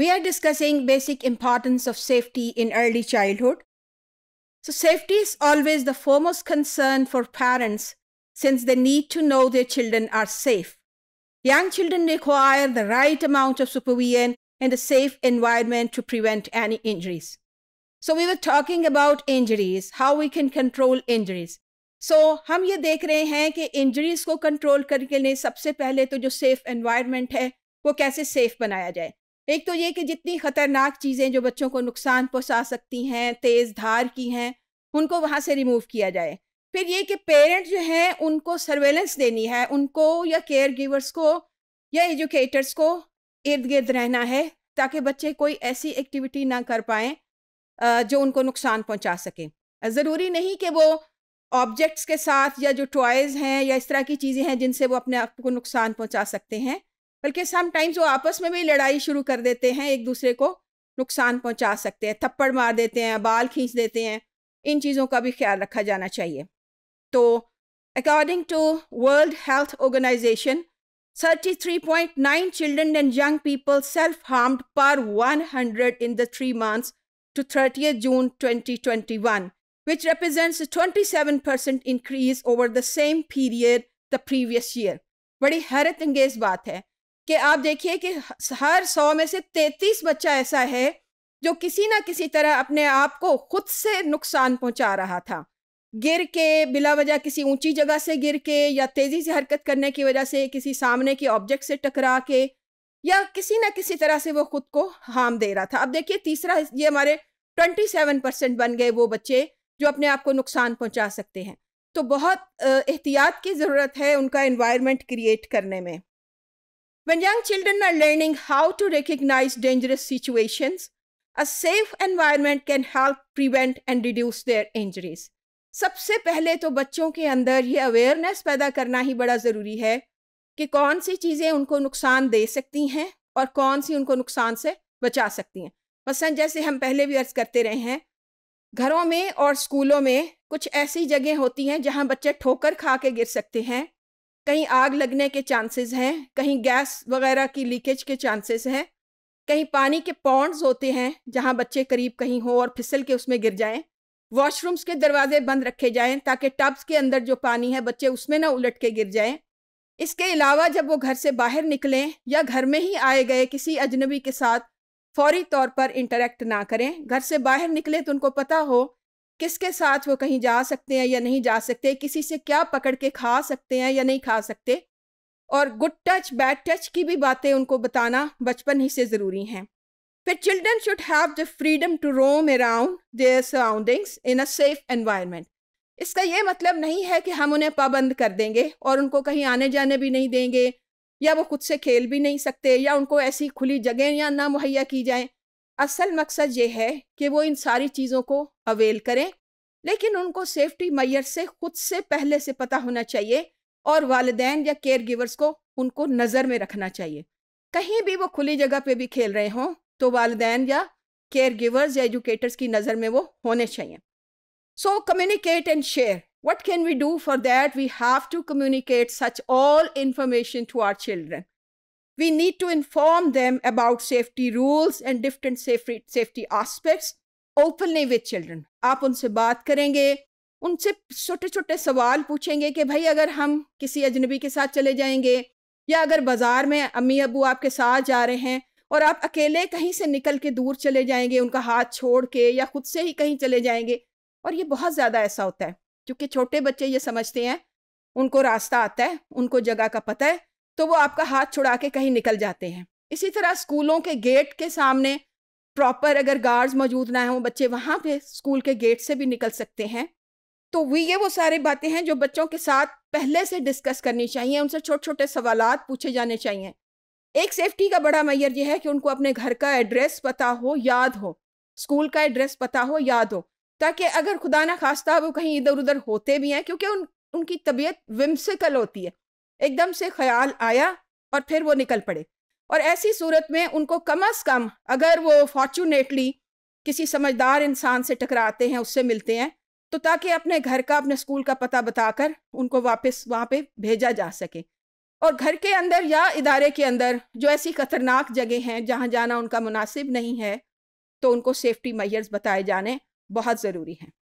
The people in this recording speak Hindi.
We are discussing basic importance of safety in early childhood. So safety is always the foremost concern for parents since they need to know their children are safe. Young children require the right amount of supervision and a safe environment to prevent any injuries. So we were talking about injuries, how we can control injuries. So so, हम ये देख रहे हैं कि इंजरीज को कंट्रोल करने के लिए सबसे पहले तो जो सेफ एनवायरनमेंट है वो कैसे सेफ बनाया जाए एक तो ये कि जितनी ख़तरनाक चीज़ें जो बच्चों को नुकसान पहुंचा सकती हैं तेज़ धार की हैं उनको वहाँ से रिमूव किया जाए फिर ये कि पेरेंट जो हैं उनको सर्वेलेंस देनी है उनको या केयर गिवर्स को या एजुकेटर्स को इर्द गिर्द रहना है ताकि बच्चे कोई ऐसी एक्टिविटी ना कर पाएँ जो उनको नुकसान पहुँचा सकें ज़रूरी नहीं कि वो ऑब्जेक्ट्स के साथ या जो टॉयज़ हैं या इस तरह की चीज़ें हैं जिनसे वो अपने आप को नुकसान पहुँचा सकते हैं बल्कि समटाइम्स वो आपस में भी लड़ाई शुरू कर देते हैं एक दूसरे को नुकसान पहुंचा सकते हैं थप्पड़ मार देते हैं बाल खींच देते हैं इन चीज़ों का भी ख्याल रखा जाना चाहिए तो according to World Health Organization thirty three point nine children and young people self harm per one hundred in the three months to thirty June 2021 twenty which represents twenty increase over the same period the previous year बड़ी हैरत अंगेज बात है कि आप देखिए कि हर सौ में से तैतीस बच्चा ऐसा है जो किसी ना किसी तरह अपने आप को खुद से नुकसान पहुंचा रहा था गिर के बिला वजह किसी ऊंची जगह से गिर के या तेज़ी से हरकत करने की वजह से किसी सामने के ऑब्जेक्ट से टकरा के या किसी ना किसी तरह से वो खुद को हार्म दे रहा था अब देखिए तीसरा ये हमारे 27 परसेंट बन गए वो बच्चे जो अपने आप को नुकसान पहुंचा सकते हैं तो बहुत एहतियात की ज़रूरत है उनका इन्वायरमेंट क्रिएट करने में When young children are learning how to recognize dangerous situations, a safe environment can help prevent and reduce their injuries. सबसे पहले तो बच्चों के अंदर ये अवेयरनेस पैदा करना ही बड़ा ज़रूरी है कि कौन सी चीज़ें उनको नुकसान दे सकती हैं और कौन सी उनको नुकसान से बचा सकती हैं मसलन जैसे हम पहले भी अर्ज़ करते रहे हैं घरों में और स्कूलों में कुछ ऐसी जगह होती हैं जहाँ बच्चे ठोकर खा के गिर सकते हैं कहीं आग लगने के चांसेस हैं कहीं गैस वगैरह की लीकेज के चांसेस हैं कहीं पानी के पॉन्ड्स होते हैं जहां बच्चे करीब कहीं हो और फिसल के उसमें गिर जाएं वॉशरूम्स के दरवाजे बंद रखे जाएं ताकि टब्स के अंदर जो पानी है बच्चे उसमें ना उलट के गिर जाएं इसके अलावा जब वो घर से बाहर निकलें या घर में ही आए गए किसी अजनबी के साथ फौरी तौर पर इंटरेक्ट ना करें घर से बाहर निकलें तो उनको पता हो किसके साथ वो कहीं जा सकते हैं या नहीं जा सकते किसी से क्या पकड़ के खा सकते हैं या नहीं खा सकते और गुड टच बैड टच की भी बातें उनको बताना बचपन ही से ज़रूरी हैं फिर children should have the freedom to roam around their surroundings in a safe environment इसका ये मतलब नहीं है कि हम उन्हें पाबंद कर देंगे और उनको कहीं आने जाने भी नहीं देंगे या वो खुद से खेल भी नहीं सकते या उनको ऐसी खुली जगह या ना मुहैया की जाएँ असल मकसद ये है कि वो इन सारी चीज़ों को अवेल करें लेकिन उनको सेफ्टी मैयर से खुद से पहले से पता होना चाहिए और वालदेन या केयर गिवर्स को उनको नज़र में रखना चाहिए कहीं भी वो खुली जगह पे भी खेल रहे हों तो वालदेन या केयर गिवर्स या एजुकेटर्स की नज़र में वो होने चाहिए so communicate and share what can we do for that we have to communicate such all information to our children We need to inform them about safety rules and different safety, safety aspects openly with children. आप उनसे बात करेंगे उनसे छोटे छोटे सवाल पूछेंगे कि भाई अगर हम किसी अजनबी के साथ चले जाएंगे या अगर बाज़ार में अम्मी अबू आपके साथ जा रहे हैं और आप अकेले कहीं से निकल के दूर चले जाएंगे उनका हाथ छोड़ के या खुद से ही कहीं चले जाएंगे और ये बहुत ज़्यादा ऐसा होता है क्योंकि छोटे बच्चे ये समझते हैं उनको रास्ता आता है उनको जगह का पता है तो वो आपका हाथ छुड़ा के कहीं निकल जाते हैं इसी तरह स्कूलों के गेट के सामने प्रॉपर अगर गार्ड्स मौजूद ना हों बच्चे वहाँ पे स्कूल के गेट से भी निकल सकते हैं तो वी ये वो सारी बातें हैं जो बच्चों के साथ पहले से डिस्कस करनी चाहिए उनसे छोटे छोटे सवाल पूछे जाने चाहिए एक सेफ्टी का बड़ा मैयर यह है कि उनको अपने घर का एड्रेस पता हो याद हो स्कूल का एड्रेस पता हो याद हो ताकि अगर खुदा ना खास्ता वो कहीं इधर उधर होते भी हैं क्योंकि उन उनकी तबीयत विम्सिकल होती है एकदम से ख्याल आया और फिर वो निकल पड़े और ऐसी सूरत में उनको कम अज़ कम अगर वो फॉर्चुनेटली किसी समझदार इंसान से टकराते हैं उससे मिलते हैं तो ताकि अपने घर का अपने स्कूल का पता बताकर उनको वापस वहाँ पे भेजा जा सके और घर के अंदर या इदारे के अंदर जो ऐसी खतरनाक जगह हैं जहाँ जाना उनका मुनासिब नहीं है तो उनको सेफ्टी मैयर्स बताए जाने बहुत ज़रूरी हैं